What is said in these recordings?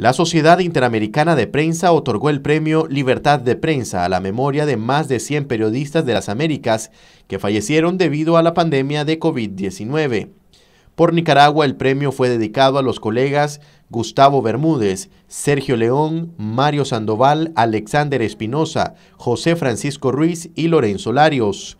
La Sociedad Interamericana de Prensa otorgó el premio Libertad de Prensa a la memoria de más de 100 periodistas de las Américas que fallecieron debido a la pandemia de COVID-19. Por Nicaragua, el premio fue dedicado a los colegas Gustavo Bermúdez, Sergio León, Mario Sandoval, Alexander Espinosa, José Francisco Ruiz y Lorenzo Larios.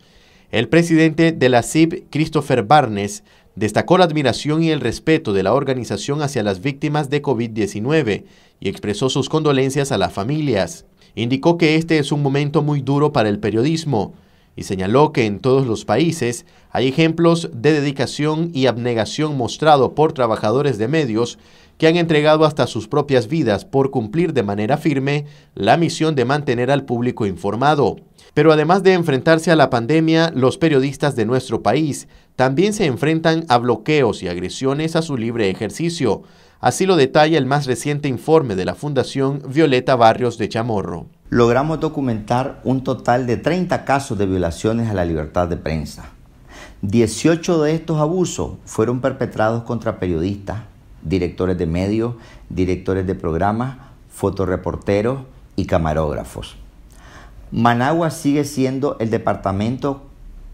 El presidente de la CIP, Christopher Barnes, Destacó la admiración y el respeto de la organización hacia las víctimas de COVID-19 y expresó sus condolencias a las familias. Indicó que este es un momento muy duro para el periodismo, y señaló que en todos los países hay ejemplos de dedicación y abnegación mostrado por trabajadores de medios que han entregado hasta sus propias vidas por cumplir de manera firme la misión de mantener al público informado. Pero además de enfrentarse a la pandemia, los periodistas de nuestro país también se enfrentan a bloqueos y agresiones a su libre ejercicio. Así lo detalla el más reciente informe de la Fundación Violeta Barrios de Chamorro logramos documentar un total de 30 casos de violaciones a la libertad de prensa. 18 de estos abusos fueron perpetrados contra periodistas, directores de medios, directores de programas, fotoreporteros y camarógrafos. Managua sigue siendo el departamento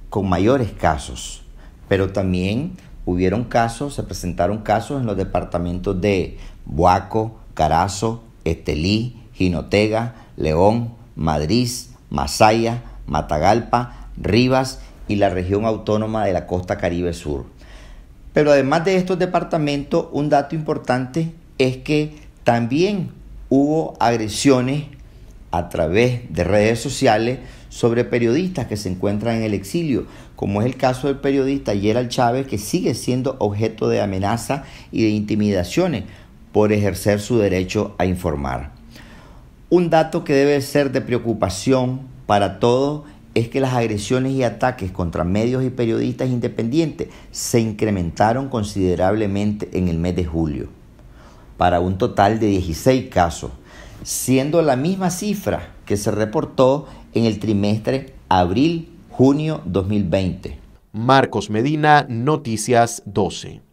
con mayores casos, pero también hubieron casos, se presentaron casos en los departamentos de Boaco, Carazo, Estelí, Jinotega, León, Madrid, Masaya, Matagalpa, Rivas y la región autónoma de la costa Caribe Sur. Pero además de estos departamentos, un dato importante es que también hubo agresiones a través de redes sociales sobre periodistas que se encuentran en el exilio, como es el caso del periodista Gerald Chávez, que sigue siendo objeto de amenaza y de intimidaciones por ejercer su derecho a informar. Un dato que debe ser de preocupación para todos es que las agresiones y ataques contra medios y periodistas independientes se incrementaron considerablemente en el mes de julio, para un total de 16 casos, siendo la misma cifra que se reportó en el trimestre abril-junio 2020. Marcos Medina, Noticias 12.